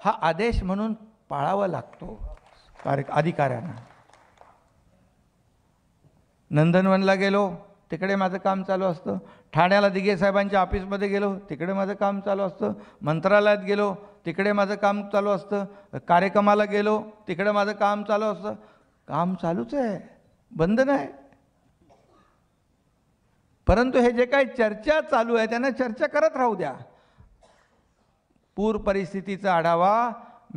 हा आदेश म्हणून पाळावा लागतो कार्य अधिकाऱ्यांना नंदनवनला गेलो तिकडे माझं काम चालू असतं ठाण्याला दिघे साहेबांच्या ऑफिसमध्ये गेलो तिकडे माझं काम चालू असतं मंत्रालयात गेलो तिकडे माझं काम चालू असतं कार्यक्रमाला गेलो तिकडे माझं काम चालू असतं काम चालूच आहे बंद नाही परंतु हे जे काही चर्चा चालू आहे त्यांना चर्चा करत राहू द्या पूर परिस्थितीचा आढावा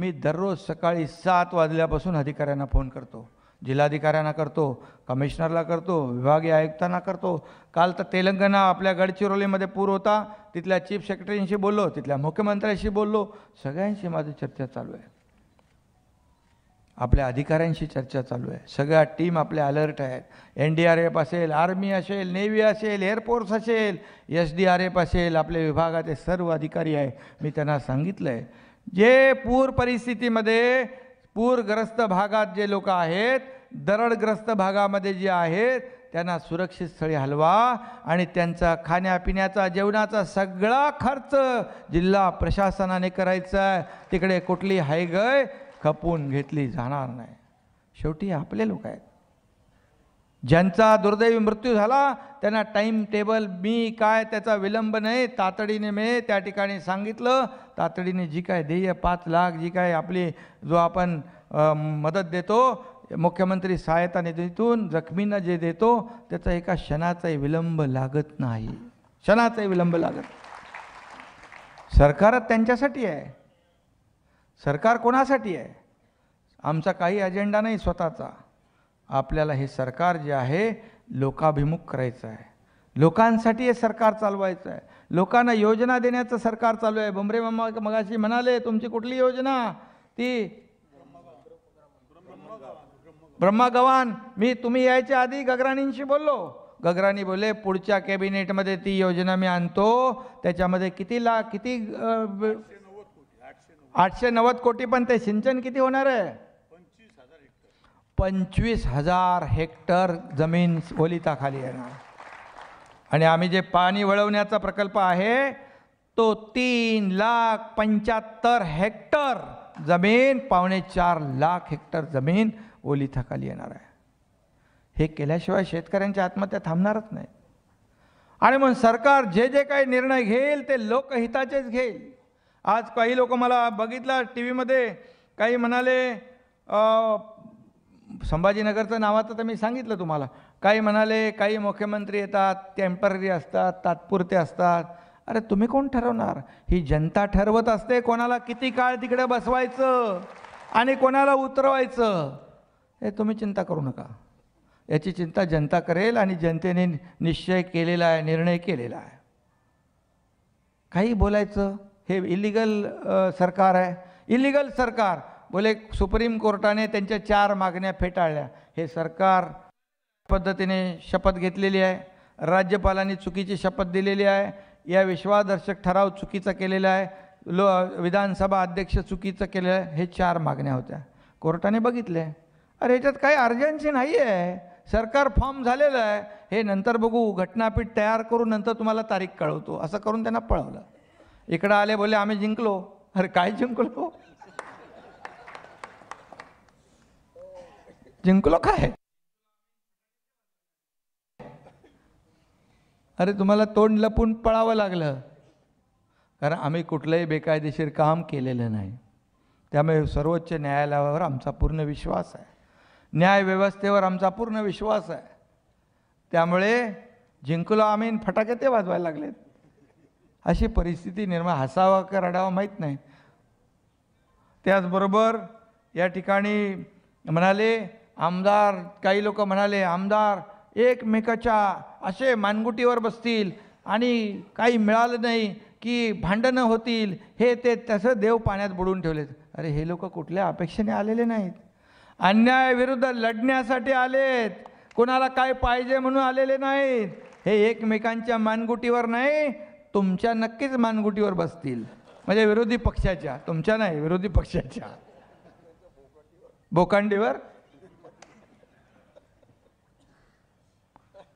मी दररोज सकाळी सात वाजल्यापासून अधिकाऱ्यांना फोन करतो जिल्हाधिकाऱ्यांना करतो कमिशनरला करतो विभागीय आयुक्तांना करतो काल तर तेलंगणा आपल्या गडचिरोलीमध्ये पूर होता तिथल्या चीफ सेक्रेटरींशी बोललो तिथल्या मुख्यमंत्र्यांशी बोललो सगळ्यांशी माझी चर्चा चालू आहे आपल्या अधिकाऱ्यांशी चर्चा चालू आहे सगळ्या टीम आपल्या अलर्ट आहेत एन डी आर एफ असेल आर्मी असेल नेव्ही असेल एअरफोर्स असेल एस डी आर एफ असेल आपल्या विभागाचे सर्व अधिकारी आहे मी त्यांना सांगितलं आहे जे पूर परिस्थितीमध्ये पूरग्रस्त भागात जे लोक आहेत दरडग्रस्त भागामध्ये जे आहेत त्यांना सुरक्षित स्थळी हलवा आणि त्यांचा खाण्यापिण्याचा जेवणाचा सगळा खर्च जिल्हा प्रशासनाने करायचा आहे तिकडे कुठली हायगय खपून घेतली जाणार नाही शेवटी आपले लोक आहेत ज्यांचा दुर्दैवी मृत्यू झाला त्यांना टाईम टेबल मी काय त्याचा विलंब नाही तातडीने मे त्या ठिकाणी सांगितलं तातडीने जी काय ध्येय पाच लाख जी काय आपली जो आपण मदत देतो मुख्यमंत्री सहायता निधीतून जखमींना जे देतो त्याचा एका क्षणाचाही विलंब लागत नाही क्षणाचाही विलंब लागत सरकारच त्यांच्यासाठी आहे सरकार कोणासाठी आहे आमचा काही अजेंडा नाही स्वतःचा आपल्याला हे सरकार जे आहे लोकाभिमुख करायचं आहे लोकांसाठी हे सरकार चालवायचं आहे लोकांना योजना देण्याचं सरकार चालू आहे बंबरे मामा मगाशी म्हणाले तुमची कुठली योजना ती ब्रह्मागवान मी तुम्ही यायच्या आधी गगराणींशी बोललो गगराणी बोले पुढच्या कॅबिनेटमध्ये ती योजना मी आणतो त्याच्यामध्ये किती लाख किती आठशे नव्वद कोटी पण ते सिंचन किती होणार आहे पंचवीस हजार हेक्टर जमीन ओलिताखाली येणार आणि आम्ही जे पाणी वळवण्याचा प्रकल्प आहे तो तीन लाख पंच्याहत्तर हेक्टर जमीन पावणे चार लाख हेक्टर जमीन ओलिथाखाली येणार आहे हे केल्याशिवाय शेतकऱ्यांच्या आत्महत्या थांबणारच नाही आणि मग सरकार जे जे काही निर्णय घेईल ते लोकहिताचेच घेईल आज काही लोक मला बघितला टी व्हीमध्ये काही म्हणाले संभाजीनगरचं नावाचं तर मी सांगितलं तुम्हाला काही म्हणाले काही मुख्यमंत्री येतात टेम्पररी असतात तात्पुरते असतात अरे तुम्ही कोण ठरवणार ही जनता ठरवत असते कोणाला किती काळ तिकडे बसवायचं आणि कोणाला उतरवायचं हे तुम्ही चिंता करू नका याची चिंता जनता करेल आणि जनतेने निश्चय केलेला आहे निर्णय केलेला आहे काही बोलायचं हे इलिगल सरकार आहे इलिगल सरकार बोले सुप्रीम कोर्टाने त्यांच्या चार मागण्या फेटाळल्या हे सरकार पद्धतीने शपथ घेतलेली आहे राज्यपालांनी चुकीची शपथ दिलेली आहे या विश्वासदर्शक ठराव चुकीचा केलेला आहे लो विधानसभा अध्यक्ष चुकीचं केलं आहे हे चार मागण्या होत्या कोर्टाने बघितले अरे ह्याच्यात काही अर्जन्सी नाही आहे सरकार फॉर्म झालेलं आहे हे नंतर बघू घटनापीठ तयार करून नंतर तुम्हाला तारीख कळवतो असं करून त्यांना पळवलं इकडं आले बोले आम्ही जिंकलो अरे काय जिंकलो जिंकलो काय अरे तुम्हाला तोंड लपून पळावं लागलं कारण आम्ही कुठलंही बेकायदेशीर काम केलेलं नाही त्यामुळे सर्वोच्च न्यायालयावर आमचा पूर्ण विश्वास आहे न्यायव्यवस्थेवर आमचा पूर्ण विश्वास आहे त्यामुळे जिंकलो आम्ही फटाके ते वाजवायला लागलेत अशी परिस्थिती निर्माण हसावा का रडावा माहीत नाही त्याचबरोबर या ठिकाणी म्हणाले आमदार काही लोक म्हणाले आमदार एकमेकाच्या असे मानगुटीवर बसतील आणि काही मिळालं नाही की भांडणं होतील हे ते तसं देव पाण्यात बुडून ठेवलेत अरे हे लोक कुठल्या अपेक्षेने आलेले नाहीत अन्यायाविरुद्ध लढण्यासाठी आलेत कोणाला काय पाहिजे म्हणून आलेले नाहीत हे एकमेकांच्या मानगुटीवर नाही तुमच्या नक्कीच मानगुटीवर बसतील म्हणजे विरोधी पक्षाच्या तुमच्या नाही विरोधी पक्षाच्या बोकांडीवर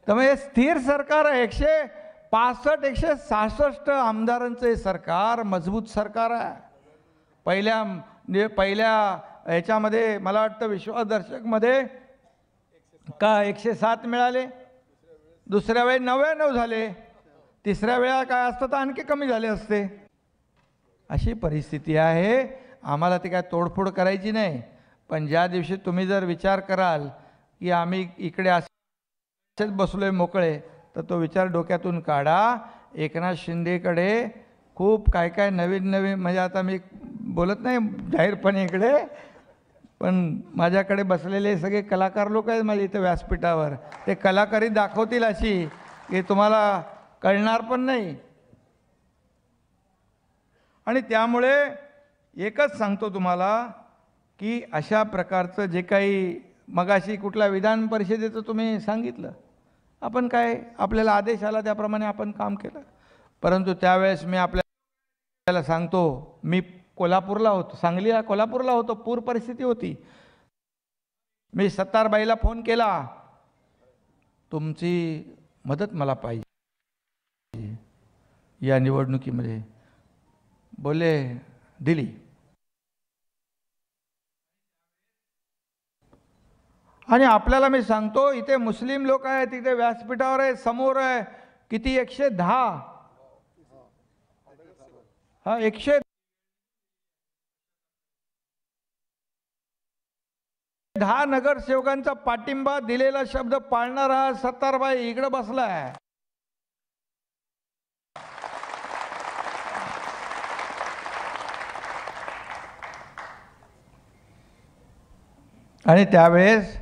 त्यामुळे म्हणजे हे स्थिर सरकार आहे एकशे पासष्ट एकशे सहासष्ट आमदारांचं सरकार मजबूत सरकार आहे पहिल्या म्हणजे पहिल्या याच्यामध्ये मला वाटतं विश्वासदर्शकमध्ये का एकशे सात मिळाले दुसऱ्या वेळी नव्याण्णव झाले तिसऱ्या वेळा काय असतं तर आणखी कमी झाले असते अशी परिस्थिती आहे आम्हाला ती काय तोडफोड करायची नाही पण ज्या दिवशी तुम्ही जर विचार कराल की आम्ही इकडे असेच बसलो आहे मोकळे तर तो विचार डोक्यातून काढा एकनाथ शिंदेकडे खूप काय काय नवीन नवीन म्हणजे आता मी बोलत नाही जाहीरपणे इकडे पण माझ्याकडे बसलेले सगळे कलाकार लोक आहेत माझ्या इथं व्यासपीठावर ते कलाकारी दाखवतील अशी की तुम्हाला कळणार पण नाही आणि त्यामुळे एकच सांगतो तुम्हाला की अशा प्रकारचं जे काही मगाशी कुठल्या विधान परिषदेचं तुम्ही सांगितलं आपण काय आपल्याला आदेश आला त्याप्रमाणे आपण काम केलं परंतु त्यावेळेस मी आपल्याला सांगतो मी कोल्हापूरला होतो सांगलीला कोल्हापूरला होतो पूर परिस्थिती होती मी सत्तारबाईला फोन केला तुमची मदत मला पाहिजे या निवडणुकीमध्ये बोले दिली आणि आपल्याला मी सांगतो इथे मुस्लिम लोक आहेत तिथे व्यासपीठावर आहे समोर आहे किती एकशे दहा हा एकशे दहा नगरसेवकांचा पाठिंबा दिलेला शब्द पाळणारा सत्तारबाई इकडं बसला आहे आणि त्यावेळेस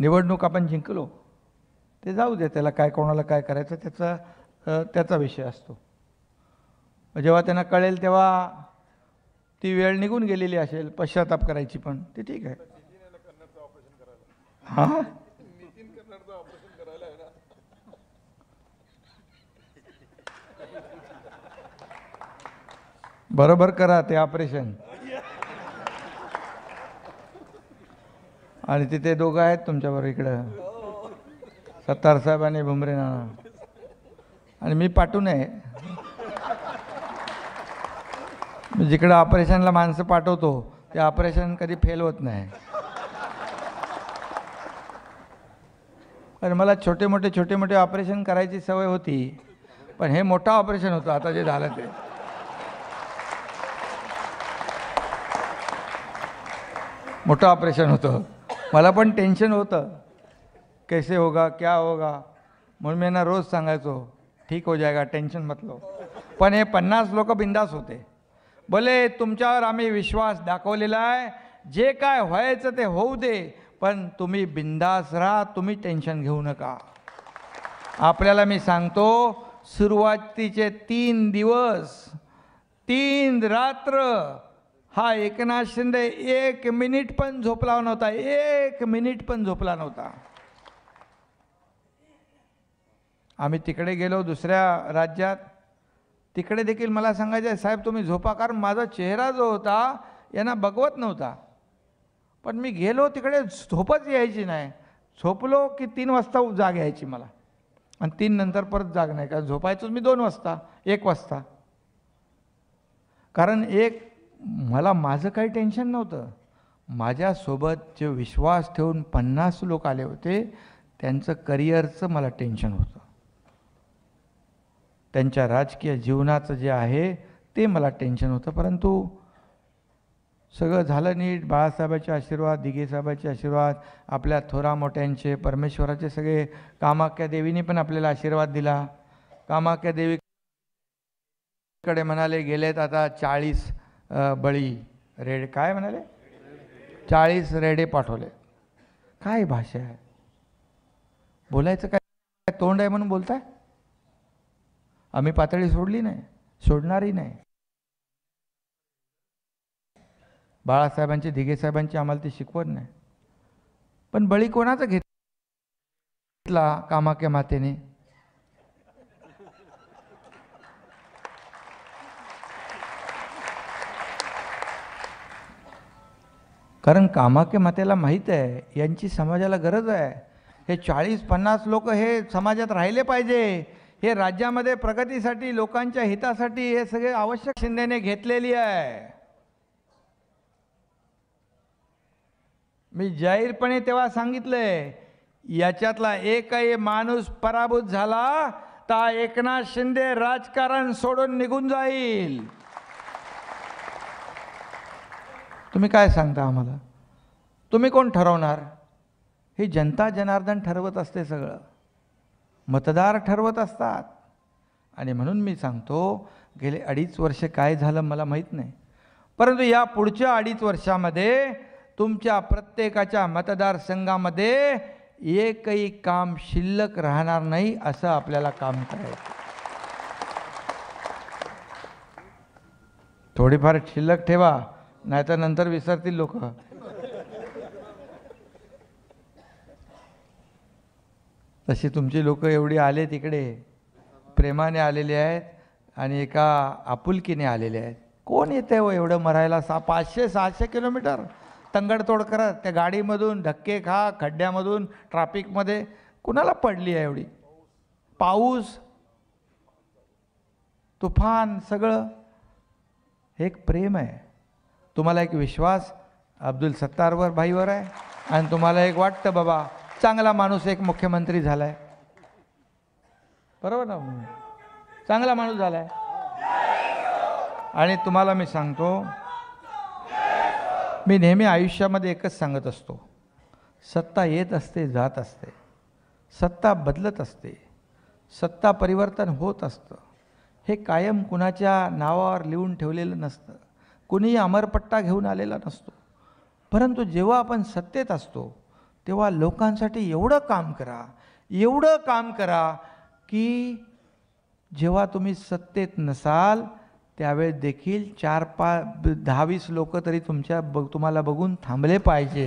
निवडणूक आपण जिंकलो ते जाऊ दे त्याला काय कोणाला काय करायचं त्याचा त्याचा विषय असतो जेव्हा त्यांना कळेल तेव्हा ती वेळ निघून गेलेली असेल पश्चाताप करायची पण ते ठीक आहे हां बरोबर करा ते ऑपरेशन आणि तिथे दोघं आहेत तुमच्याबरोबर इकडं सत्तार साहेब आणि भुमरे नाना आणि मी पाठवून आहे जिकडं ऑपरेशनला माणसं पाठवतो ते ऑपरेशन कधी फेल होत नाही अरे मला छोटे मोठे छोटे मोठे ऑपरेशन करायची सवय होती पण हे मोठं ऑपरेशन होतं आता जे झालं ते मोठं ऑपरेशन होतं मला पण टेन्शन होतं कैसे होगा क्या होगा म्हणून मी ना रोज सांगायचो ठीक हो जायगा टेन्शन मतलो पण हे पन्नास लोक बिंदास होते भले तुमच्यावर आम्ही विश्वास दाखवलेला आहे जे काय व्हायचं ते होऊ दे पण तुम्ही बिंदास राहा तुम्ही टेन्शन घेऊ नका आपल्याला मी सांगतो सुरुवातीचे तीन दिवस तीन रात्र हा एकनाथ शिंदे एक मिनिट पण झोपला नव्हता एक मिनिट पण झोपला नव्हता आम्ही तिकडे गेलो दुसऱ्या राज्यात तिकडे देखील मला सांगायचं आहे साहेब तुम्ही झोपा कारण माझा चेहरा जो होता यांना बघवत नव्हता पण मी गेलो तिकडे झोपच यायची नाही झोपलो की तीन वाजता जाग यायची मला आणि तीन नंतर परत जाग नाही कारण झोपायचोच मी दोन वाजता एक वाजता कारण एक मला माझं काही टेन्शन नव्हतं माझ्यासोबत जे विश्वास ठेवून पन्नास लोक आले होते त्यांचं करिअरचं मला टेन्शन होतं त्यांच्या राजकीय जीवनाचं जे आहे ते मला टेन्शन होतं परंतु सगळं झालं नीट बाळासाहेबाचे आशीर्वाद दिगेसाहेबाचे आशीर्वाद आपल्या थोरा मोठ्यांचे परमेश्वराचे सगळे कामाख्या देवीने पण आपल्याला आशीर्वाद दिला कामाख्या देवीकडे म्हणाले गेलेत आता चाळीस बळी रेडे काय म्हणाले चाळीस रेडे पाठवले काय भाषा आहे बोलायचं काय तोंड आहे म्हणून बोलताय आम्ही पातळी सोडली नाही सोडणारही नाही बाळासाहेबांची धिगेसाहेबांची आम्हाला ती शिकवत नाही पण बळी कोणाचा घेतला कामाक्या मातेने कारण कामाख्या मातेला माहीत आहे यांची समाजाला गरज आहे हे चाळीस पन्नास लोक हे समाजात राहिले पाहिजे हे राज्यामध्ये प्रगतीसाठी लोकांच्या हितासाठी हे सगळे आवश्यक शिंदेने घेतलेली आहे मी जाहीरपणे तेव्हा सांगितले याच्यातला एकही माणूस पराभूत झाला तर एकनाथ शिंदे राजकारण सोडून निघून जाईल तुम्ही काय सांगता आम्हाला तुम्ही कोण ठरवणार हे जनता जनार्दन ठरवत असते सगळं मतदार ठरवत असतात आणि म्हणून मी सांगतो गेले अडीच वर्ष काय झालं मला माहीत नाही परंतु या पुढच्या अडीच वर्षामध्ये तुमच्या प्रत्येकाच्या मतदारसंघामध्ये एकही काम शिल्लक राहणार नाही असं आपल्याला काम करायचं थोडीफार शिल्लक ठेवा तर नंतर विसरतील लोक तशी तुमची लोक एवढी आले तिकडे प्रेमाने आलेले आहेत आणि एका आपुलकीने आलेले आहेत कोण येते हो एवढं मरायला सा पाचशे सहाशे किलोमीटर तंगडतोड करत त्या गाडीमधून धक्के खा खड्ड्यामधून ट्राफिकमध्ये कुणाला पडली आहे एवढी पाऊस तुफान सगळं हे एक प्रेम आहे तुम्हाला एक विश्वास अब्दुल सत्तारवर भाईवर आहे आणि तुम्हाला एक वाटतं बाबा चांगला माणूस एक मुख्यमंत्री झाला आहे बरोबर ना चांगला माणूस झाला आहे आणि तुम्हाला मी सांगतो मी नेहमी आयुष्यामध्ये एकच सांगत असतो सत्ता येत असते जात असते सत्ता बदलत असते सत्ता परिवर्तन होत असतं हे कायम कुणाच्या नावावर लिहून ठेवलेलं नसतं कोणीही अमरपट्टा घेऊन आलेला नसतो परंतु जेव्हा आपण सत्तेत असतो तेव्हा लोकांसाठी एवढं काम करा एवढं काम करा की जेव्हा तुम्ही सत्तेत नसाल त्यावेळेस देखील चार पा दहावीस लोक तरी तुमच्या ब तुम्हाला बघून थांबले पाहिजे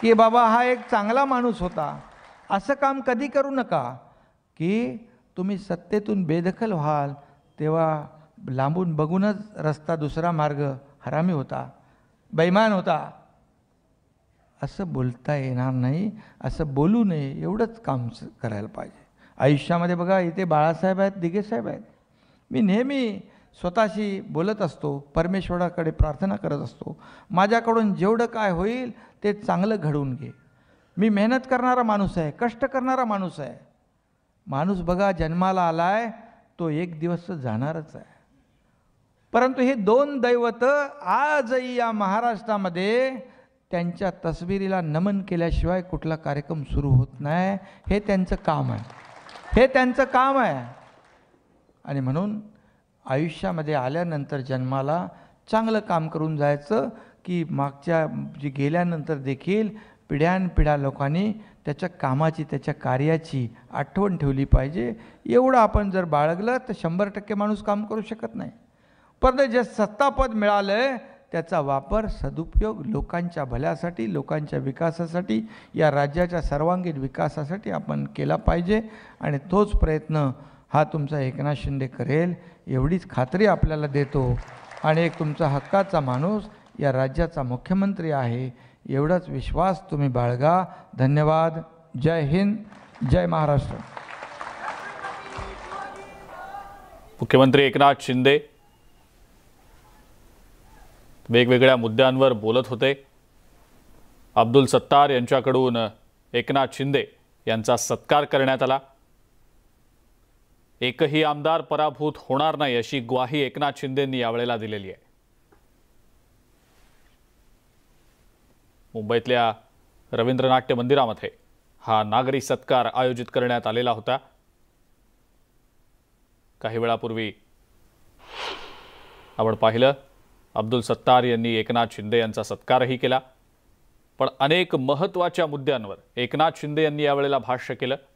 की बाबा हा एक चांगला माणूस होता असं काम कधी करू नका की तुम्ही सत्तेतून बेदखल व्हाल तेव्हा लांबून बघूनच रस्ता दुसरा मार्ग हरामी होता बैमान होता असं बोलता येणार नाही असं बोलू नये एवढंच काम करायला पाहिजे आयुष्यामध्ये बघा इथे बाळासाहेब आहेत दिगेसाहेब आहेत मी नेहमी स्वतःशी बोलत असतो परमेश्वराकडे प्रार्थना करत असतो माझ्याकडून जेवढं काय होईल ते चांगलं घडवून घे मी मेहनत करणारा माणूस आहे कष्ट करणारा माणूस आहे माणूस बघा जन्माला आला आहे तो एक दिवस जाणारच आहे परंतु हे दोन दैवत आजही या महाराष्ट्रामध्ये त्यांच्या तस्विरीला नमन केल्याशिवाय कुठला कार्यक्रम सुरू होत नाही हे त्यांचं काम आहे हे त्यांचं काम आहे आणि म्हणून आयुष्यामध्ये आल्यानंतर जन्माला चांगलं काम करून जायचं की मागच्या जे गेल्यानंतर देखील पिढ्यानपिढ्या लोकांनी त्याच्या कामाची त्याच्या कार्याची आठवण ठेवली पाहिजे एवढं आपण जर बाळगलं तर शंभर टक्के माणूस काम करू शकत नाही परंतु जे सत्तापद मिळालं आहे त्याचा वापर सदुपयोग लोकांच्या भल्यासाठी लोकांच्या विकासासाठी या राज्याच्या सर्वांगीण विकासासाठी आपण केला पाहिजे आणि तोच प्रयत्न हा तुमचा एकनाथ शिंदे करेल एवढीच खात्री आपल्याला देतो आणि एक तुमचा हक्काचा माणूस या राज्याचा मुख्यमंत्री आहे एवढाच विश्वास तुम्ही बाळगा धन्यवाद जय हिंद जय महाराष्ट्र मुख्यमंत्री एकनाथ शिंदे वेगवेगळ्या मुद्द्यांवर बोलत होते अब्दुल सत्तार यांच्याकडून एकनाथ शिंदे यांचा सत्कार करण्यात आला एकही आमदार पराभूत होणार नाही अशी ग्वाही एकनाथ शिंदेंनी यावेळेला दिलेली आहे मुंबईतल्या रवींद्रनाट्य मंदिरामध्ये हा नागरी सत्कार आयोजित करण्यात आलेला होता काही वेळापूर्वी आपण पाहिलं अब्दुल सत्तार यांनी एकनाथ शिंदे यांचा सत्कारही केला पण अनेक महत्त्वाच्या मुद्द्यांवर एकनाथ शिंदे यांनी यावेळेला भाष्य केलं